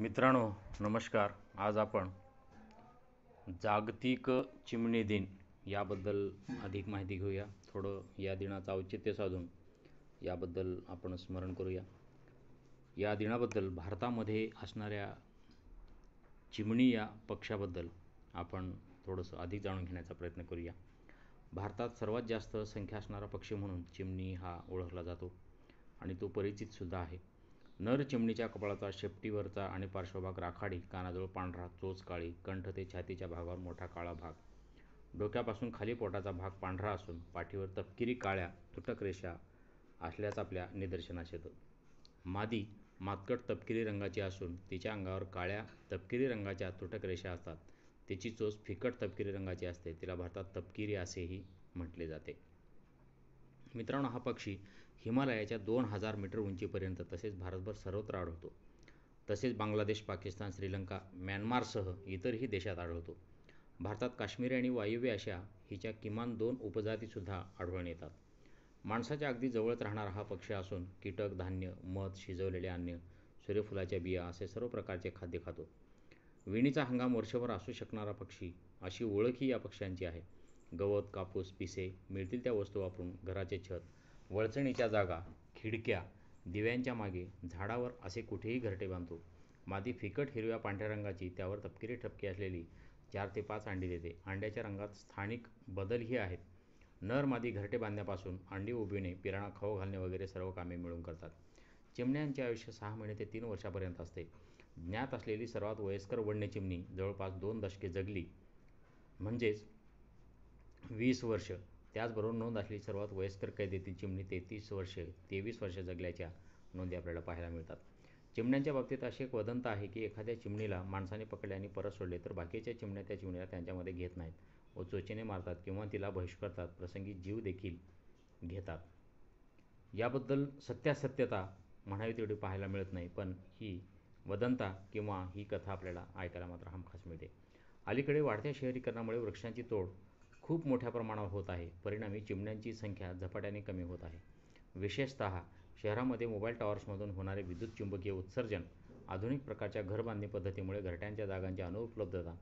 मित्रांनो नमस्कार आज आपण जागतिक चिमणी दिन याबद्दल अधिक माहिती घेऊया थोडं या दिनाचं औचित्य साधून याबद्दल आपण स्मरण करूया या दिनाबद्दल भारतामध्ये असणाऱ्या चिमणी या पक्षाबद्दल आपण थोडंसं अधिक जाणून घेण्याचा प्रयत्न करूया भारतात सर्वात जास्त संख्या असणारा पक्षी म्हणून चिमणी हा ओळखला जातो आणि तो परिचितसुद्धा आहे नर चिमणीच्या कपाळाचा शेपटीवरचा आणि पार्श्वभाग राखाडी कानाजवळ पांढरा चोच काळी कंठ ते छातीच्या भागावर मोठा काळा भाग डोक्यापासून खाली पोटाचा भाग पांढरा असून पाठीवर तपकिरी काळ्या तुटक रेषा असल्याचं आपल्या निदर्शनास येतं मादी मातकट तपकिरी रंगाची असून तिच्या अंगावर काळ्या तपकिरी रंगाच्या तुटक रेषा असतात तिची चोच फिकट तपकिरी रंगाची असते तिला भारतात तपकिरी असेही म्हटले जाते मित्रांनो हा पक्षी हिमालयाच्या दोन हजार मीटर उंचीपर्यंत तसेच भारतभर सर्वत्र आढळतो तसेच बांगलादेश पाकिस्तान श्रीलंका म्यानमारसह इतरही देशात आढळतो भारतात काश्मीरी आणि वायव्य अशा हिच्या किमान दोन उपजातीसुद्धा आढळून येतात माणसाच्या अगदी जवळच राहणारा हा पक्षी असून कीटक धान्य मध शिजवलेले अन्न सूर्यफुलाच्या बिया असे सर्व प्रकारचे खाद्य खातो विणीचा हंगाम वर्षभर असू शकणारा पक्षी अशी ओळख ही या पक्ष्यांची आहे गवत कापूस पिसे मिळतील त्या वस्तू वापरून घराचे छत वळचणीच्या जागा खिडक्या दिव्यांच्या मागे झाडावर असे कुठेही घरटे बांधतो मादी फिकट हिरव्या पांढऱ्या रंगाची त्यावर तपकिरी ठपकी असलेली चार ते पाच अंडी देते अंड्याच्या रंगात स्थानिक बदलही आहेत नर मादी घरटे बांधण्यापासून अंडी उभिणे पिराणा खाऊ घालणे वगैरे सर्व कामे मिळून करतात चिमण्यांचे आयुष्य सहा महिने ते तीन वर्षापर्यंत असते ज्ञात असलेली सर्वात वयस्कर वन्य चिमणी जवळपास दोन दशके जगली म्हणजेच वीस वर्ष त्याचबरोबर नोंद असलेली सर्वात वयस्कर कैदेतील चिमणी तेहतीस वर्षे तेवीस वर्ष जगल्याच्या नोंदी आपल्याला पाहायला मिळतात चिमण्यांच्या बाबतीत अशी एक वदंत आहे की एखाद्या चिमणीला माणसाने पकडले आणि परत सोडले तर बाकीच्या चिमण्या त्या चिमणीला त्यांच्यामध्ये घेत नाहीत व चोचेने मारतात किंवा तिला बहिष्करतात प्रसंगी जीव देखील घेतात याबद्दल सत्यासत्यता म्हणावी तेवढी पाहायला मिळत नाही पण ही वदंता किंवा ही कथा आपल्याला ऐकायला मात्र हमखास मिळते अलीकडे वाढत्या शहरीकरणामुळे वृक्षांची तोड खूप मोठ्या प्रमाणावर होत आहे परिणामी चिमण्यांची संख्या झपाट्याने कमी होत आहे विशेषतः शहरामध्ये मोबाईल टॉवर्समधून होणारे विद्युत चुंबकीय उत्सर्जन आधुनिक प्रकारच्या घरबांधणी पद्धतीमुळे घरट्यांच्या जागांची अनुपलब्धता